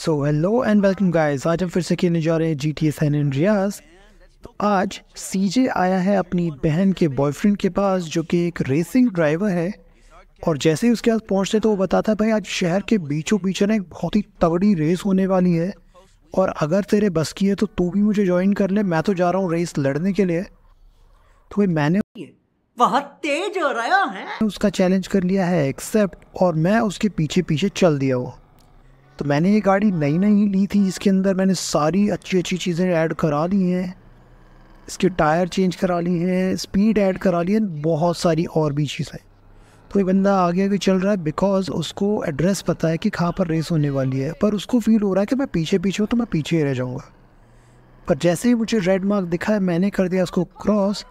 So hello and welcome guys आज हम फिर से खेलने जा रहे हैं जी टी एस एन रियाज तो आज सीजे आया है अपनी बहन के बॉयफ्रेंड के पास जो कि एक रेसिंग ड्राइवर है और जैसे ही उसके पास पहुंचते तो वो बताता है भाई आज शहर के बीचों बीच ना एक बहुत ही तगड़ी रेस होने वाली है और अगर तेरे बस की है तो तू भी मुझे ज्वाइन कर ले मैं तो जा रहा हूँ रेस लड़ने के लिए तो भाई मैंने बहुत तेज हो रहा है उसका चैलेंज कर लिया है एक्सेप्ट और मैं उसके पीछे पीछे चल दिया हूँ तो मैंने ये गाड़ी नई नई ली थी इसके अंदर मैंने सारी अच्छी अच्छी चीज़ें ऐड करा ली हैं इसके टायर चेंज करा लिए हैं स्पीड ऐड करा ली है बहुत सारी और भी चीज़ें तो ये बंदा आगे आगे चल रहा है बिकॉज उसको एड्रेस पता है कि कहाँ पर रेस होने वाली है पर उसको फील हो रहा है कि मैं पीछे पीछे हूँ तो मैं पीछे ही रह जाऊँगा पर जैसे ही मुझे रेड मार्क दिखा है मैंने कर दिया उसको क्रॉस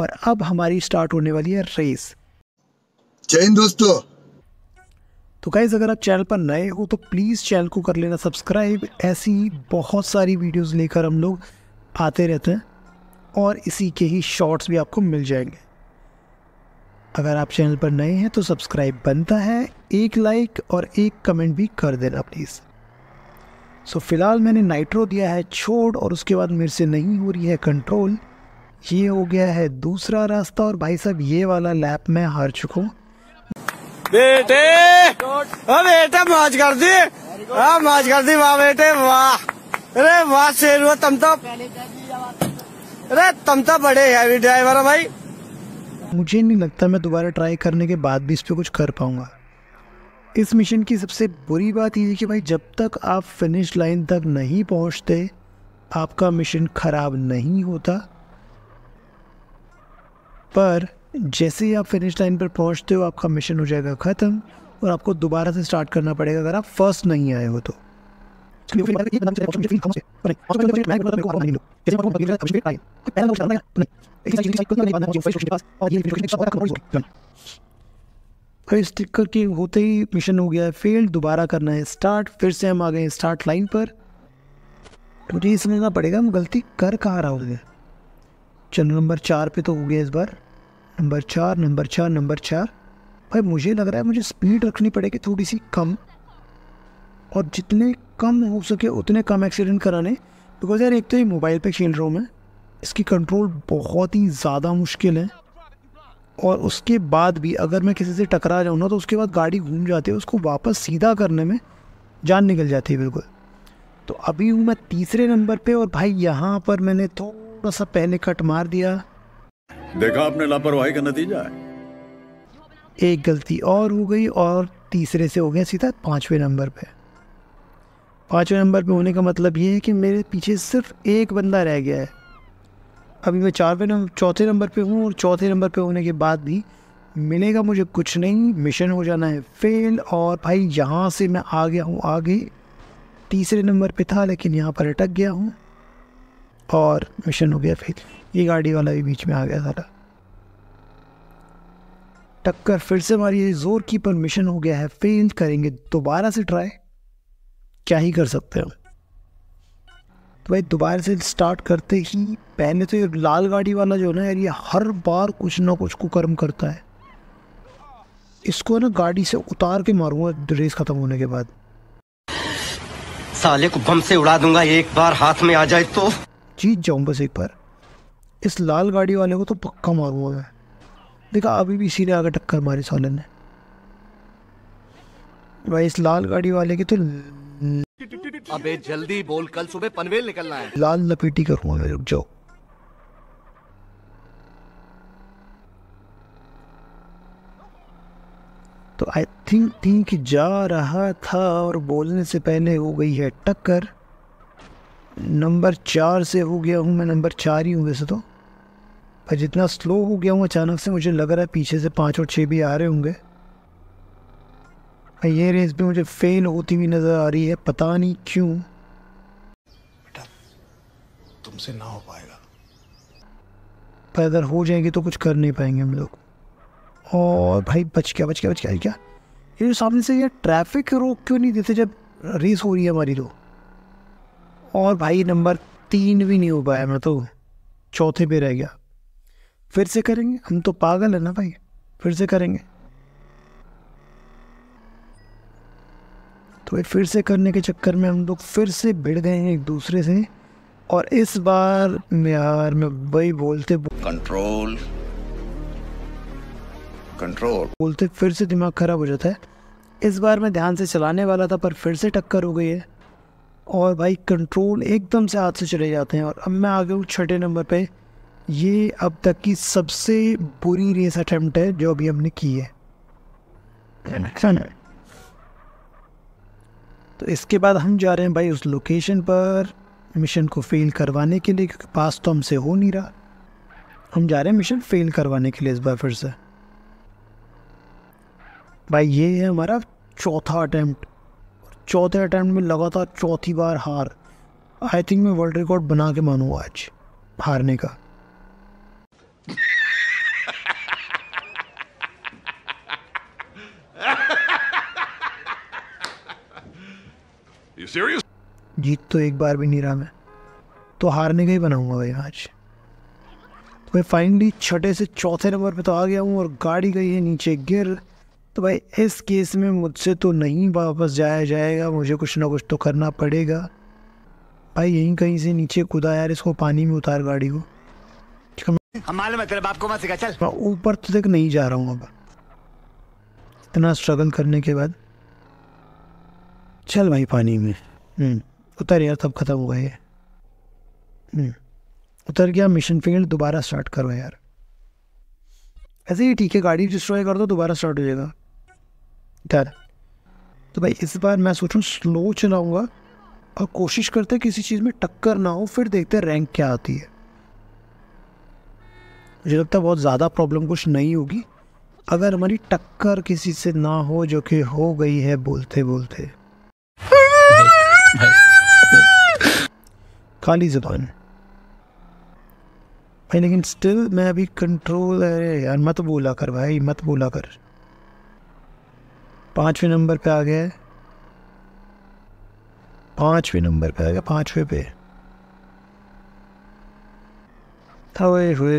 और अब हमारी स्टार्ट होने वाली है रेस जय हिंद दोस्तों तो गाइज़ अगर आप चैनल पर नए हो तो प्लीज़ चैनल को कर लेना सब्सक्राइब ऐसी बहुत सारी वीडियोस लेकर हम लोग आते रहते हैं और इसी के ही शॉर्ट्स भी आपको मिल जाएंगे अगर आप चैनल पर नए हैं तो सब्सक्राइब बनता है एक लाइक और एक कमेंट भी कर देना प्लीज़ सो so, फ़िलहाल मैंने नाइट्रो दिया है छोड़ और उसके बाद मेरे से नहीं हो रही है कंट्रोल ये हो गया है दूसरा रास्ता और भाई साहब ये वाला लैप मैं हार चुका हूँ बेटा मौज कर दी हाँ मौज कर दी वाह बेटे वाह अरे वाह शेर हुआ तम तो अरे तम तो बड़े हैवी ड्राइवर है भाई मुझे नहीं लगता मैं दोबारा ट्राई करने के बाद भी इस पे कुछ कर पाऊंगा इस मिशन की सबसे बुरी बात ये है कि भाई जब तक आप फिनिश लाइन तक नहीं पहुंचते आपका मिशन ख़राब नहीं होता पर जैसे ही आप फिनिश लाइन पर पहुंचते हो आपका मिशन हो जाएगा ख़त्म और आपको दोबारा से स्टार्ट करना पड़ेगा अगर आप फर्स्ट नहीं आए हो तो स्टिकर के होते ही मिशन हो गया है फेल दोबारा करना है स्टार्ट फिर से हम आ गए स्टार्ट लाइन पर मुझे ये समझना पड़ेगा हम गलती कर कहा रहा हूँ चलो नंबर चार पे तो हो गया इस बार नंबर चार नंबर चार नंबर चार भाई मुझे लग रहा है मुझे स्पीड रखनी पड़ेगी थोड़ी सी कम और जितने कम हो सके उतने कम एक्सीडेंट कराने बिकॉज यार एक तो ये मोबाइल पे खेल रहा हूँ मैं इसकी कंट्रोल बहुत ही ज़्यादा मुश्किल है और उसके बाद भी अगर मैं किसी से टकरा जाऊँ ना तो उसके बाद गाड़ी घूम जाती है उसको वापस सीधा करने में जान निकल जाती है बिल्कुल तो अभी हूँ मैं तीसरे नंबर पे और भाई यहाँ पर मैंने थोड़ा सा पहले कट मार दिया देखा आपने लापरवाही का नतीजा है एक गलती और हो गई और तीसरे से हो गया सीधा पाँचवें नंबर पे पाँचवें नंबर पे होने का मतलब ये है कि मेरे पीछे सिर्फ एक बंदा रह गया है अभी मैं चारवें नंबर चौथे नंबर पे हूँ और चौथे नंबर पे होने के बाद भी मिलेगा मुझे कुछ नहीं मिशन हो जाना है फेल और भाई यहाँ से मैं आ गया हूँ आगे तीसरे नंबर पे था लेकिन यहाँ पर अटक गया हूँ और मिशन हो गया फेल ये गाड़ी वाला भी बीच में आ गया सारा टक्कर फिर से मारिए ज़ोर की परमिशन हो गया है फेल करेंगे दोबारा से ट्राई क्या ही कर सकते हैं तो भाई दोबारा से स्टार्ट करते ही पहले तो ये लाल गाड़ी वाला जो है ना यार ये हर बार कुछ ना कुछ कुकर्म करता है इसको ना गाड़ी से उतार के मारूंगा रेस ख़त्म होने के बाद साले को बम से उड़ा दूंगा एक बार हाथ में आ जाए तो जीत जाऊं बस एक बार इस लाल गाड़ी वाले को तो पक्का मारूंगा मैं देखा अभी भी इसी ने आगे टक्कर मारी सोलन ने भाई इस लाल गाड़ी वाले की तो अबे जल्दी बोल कल सुबह पनवेल निकलना है लाल लपेटी करूंगा रुक जाओ तो आई थिंक थिंक जा रहा था और बोलने से पहले हो गई है टक्कर नंबर चार से हो गया हूँ मैं नंबर चार ही हूँ वैसे तो और जितना स्लो हो गया हूँ अचानक से मुझे लग रहा है पीछे से पाँच और छः भी आ रहे होंगे ये रेस भी मुझे फेल होती हुई नज़र आ रही है पता नहीं क्यों बेटा तुमसे ना हो पाएगा पर अगर हो जाएंगे तो कुछ कर नहीं पाएंगे हम लोग और भाई बच गया बच गया बच गया क्या ये जो सामने से ये ट्रैफिक रोक क्यों नहीं देते जब रेस हो रही है हमारी तो और भाई नंबर तीन भी नहीं हो पाया मैं तो चौथे पे रह गया फिर से करेंगे हम तो पागल है ना भाई फिर से करेंगे तो भाई फिर से करने के चक्कर में हम लोग फिर से भिड़ गए हैं एक दूसरे से और इस बार मैं यार मैं वही बोलते कंट्रोल कंट्रोल बोलते फिर से दिमाग ख़राब हो जाता है इस बार मैं ध्यान से चलाने वाला था पर फिर से टक्कर हो गई है और भाई कंट्रोल एकदम से हाथ से चले जाते हैं और अब मैं आ गया हूँ छठे नंबर पे ये अब तक की सबसे बुरी रेस अटेम्प्ट है जो अभी हमने की है तो इसके बाद हम जा रहे हैं भाई उस लोकेशन पर मिशन को फेल करवाने के लिए क्योंकि पास तो हमसे हो नहीं रहा हम जा रहे हैं मिशन फेल करवाने के लिए इस बार फिर से भाई ये है हमारा चौथा अटैम्प्ट चौथे अटैम्प्ट में लगातार चौथी बार हार आई थिंक मैं वर्ल्ड रिकॉर्ड बना के मानूँ आज हारने का serious? जीत तो एक बार भी नहीं रहा मैं तो हारने का ही बनाऊंगा भाई आज मैं तो फाइनली छठे से चौथे नंबर पे तो आ गया हूँ और गाड़ी गई है नीचे गिर तो भाई इस केस में मुझसे तो नहीं वापस जाया जाएगा मुझे कुछ ना कुछ तो करना पड़ेगा भाई यहीं कहीं से नीचे कूदा यार इसको पानी में उतार गाड़ी को ऊपर तो तक नहीं जा रहा हूँ अब इतना स्ट्रगल करने के बाद चल भाई पानी में हम्म, उतर यार तब ख़त्म हुआ ये हम्म, उतर गया मिशन फील्ड दोबारा स्टार्ट करो यार ऐसे ही ठीक है गाड़ी डिस्ट्रॉय कर दो दोबारा स्टार्ट हो जाएगा डर तो भाई इस बार मैं सोचूँ स्लो चलाऊँगा और कोशिश करते किसी चीज़ में टक्कर ना हो फिर देखते रैंक क्या आती है मुझे लगता है बहुत ज़्यादा प्रॉब्लम कुछ नहीं होगी अगर हमारी टक्कर किसी से ना हो जो कि हो गई है बोलते बोलते खाली जबान भाई लेकिन स्टिल मैं अभी कंट्रोल है यार मत बोला कर भाई मत बोला कर पांचवे नंबर पे आ गया पांचवे नंबर पे आ गया पांचवे पे वे, हुए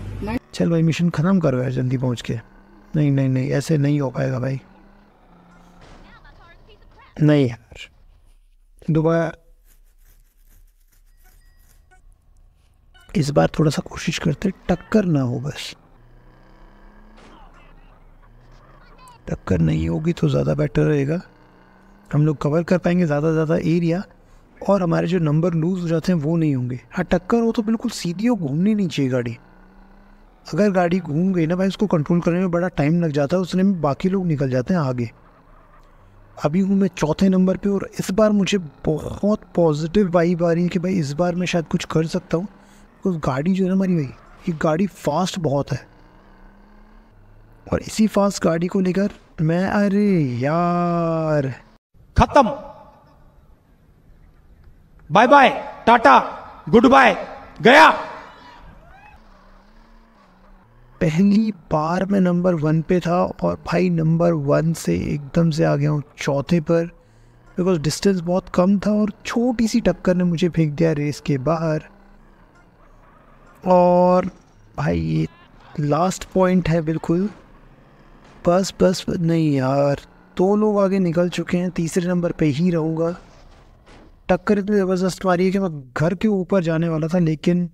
चल भाई मिशन ख़त्म करो यार जल्दी पहुंच के नहीं नहीं नहीं ऐसे नहीं हो पाएगा भाई नहीं यार दोबारा इस बार थोड़ा सा कोशिश करते टक्कर ना हो बस टक्कर नहीं होगी तो ज़्यादा बेटर रहेगा हम लोग कवर कर पाएंगे ज़्यादा से ज़्यादा एरिया और हमारे जो नंबर लूज़ हो जाते हैं वो नहीं होंगे हाँ टक्कर हो तो बिल्कुल सीधी हो घूमनी नहीं चाहिए गाड़ी अगर गाड़ी घूम गई ना भाई उसको कंट्रोल करने में बड़ा टाइम लग जाता है उसने में बाकी लोग निकल जाते हैं आगे अभी हूँ मैं चौथे नंबर पे और इस बार मुझे बहुत पॉजिटिव वाइब आ रही है कि भाई इस बार मैं शायद कुछ कर सकता हूँ तो गाड़ी जो है हमारी भाई ये गाड़ी फास्ट बहुत है और इसी फास्ट गाड़ी को लेकर मैं अरे यार खत्म bye bye tata goodbye गया पहली बार मैं नंबर वन पे था और भाई नंबर वन से एकदम से आ गया हूँ चौथे पर बिकॉज डिस्टेंस बहुत कम था और छोटी सी टक्कर ने मुझे फेंक दिया रेस के बाहर और भाई ये लास्ट पॉइंट है बिल्कुल बस बस नहीं यार दो लोग आगे निकल चुके हैं तीसरे नंबर पे ही रहूँगा टक्कर इतनी ज़बरदस्त मारी है कि मैं घर के ऊपर जाने वाला था लेकिन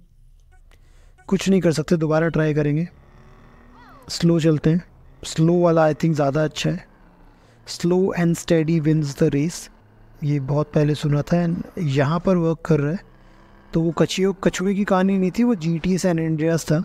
कुछ नहीं कर सकते दोबारा ट्राई करेंगे स्लो चलते हैं स्लो वाला आई थिंक ज़्यादा अच्छा है slow and steady wins the race ये बहुत पहले सुना था एंड यहाँ पर वर्क कर रहा है तो वो कचियो कछुए की कहानी नहीं थी वो जी टी सैन एंड्रियास था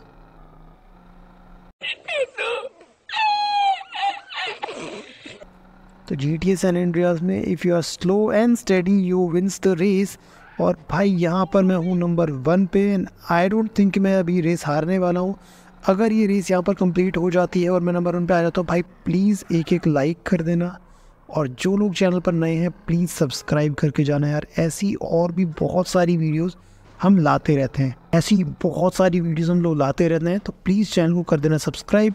तो जी टी सैन इंडियास में if you are slow and steady you wins the race और भाई यहाँ पर मैं हूँ नंबर वन पे एंड आई डोंट थिंक मैं अभी रेस हारने वाला हूँ अगर ये रेस यहाँ पर कंप्लीट हो जाती है और मैं नंबर वन पे आ जाता हूँ भाई प्लीज़ एक एक लाइक कर देना और जो लोग चैनल पर नए हैं प्लीज़ सब्सक्राइब करके जाना यार ऐसी और भी बहुत सारी वीडियोस हम लाते रहते हैं ऐसी बहुत सारी वीडियोस हम लोग लाते रहते हैं तो प्लीज़ चैनल को कर देना सब्सक्राइब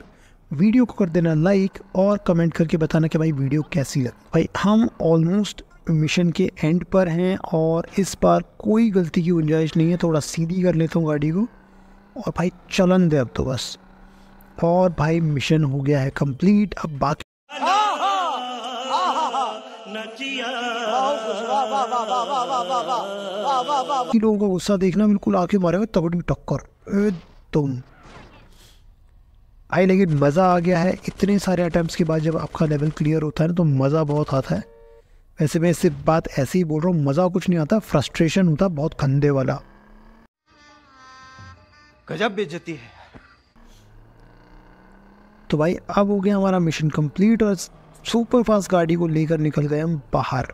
वीडियो को कर देना लाइक और कमेंट करके बताना कि भाई वीडियो कैसी लग भाई हम ऑलमोस्ट मिशन के एंड पर हैं और इस बार कोई गलती की गुंजाइश नहीं है थोड़ा सीधी कर लेता हूँ गाड़ी को और भाई चलन दे अब तो बस और भाई मिशन हो गया है कंप्लीट अब बाकी लोगों का गुस्सा देखना बिल्कुल आके मारेगा तगड़ी टक्कर तुम आई लेकिन मज़ा आ गया है इतने सारे अटैम्प्ट के बाद जब आपका लेवल क्लियर होता है ना तो मज़ा बहुत आता है वैसे मैं सिर्फ बात ऐसे ही बोल रहा हूँ मज़ा कुछ नहीं आता फ्रस्ट्रेशन होता बहुत खंदे वाला गजब बेचती है तो भाई अब हो गया हमारा मिशन कंप्लीट और सुपर फास्ट गाड़ी को लेकर निकल गए हम बाहर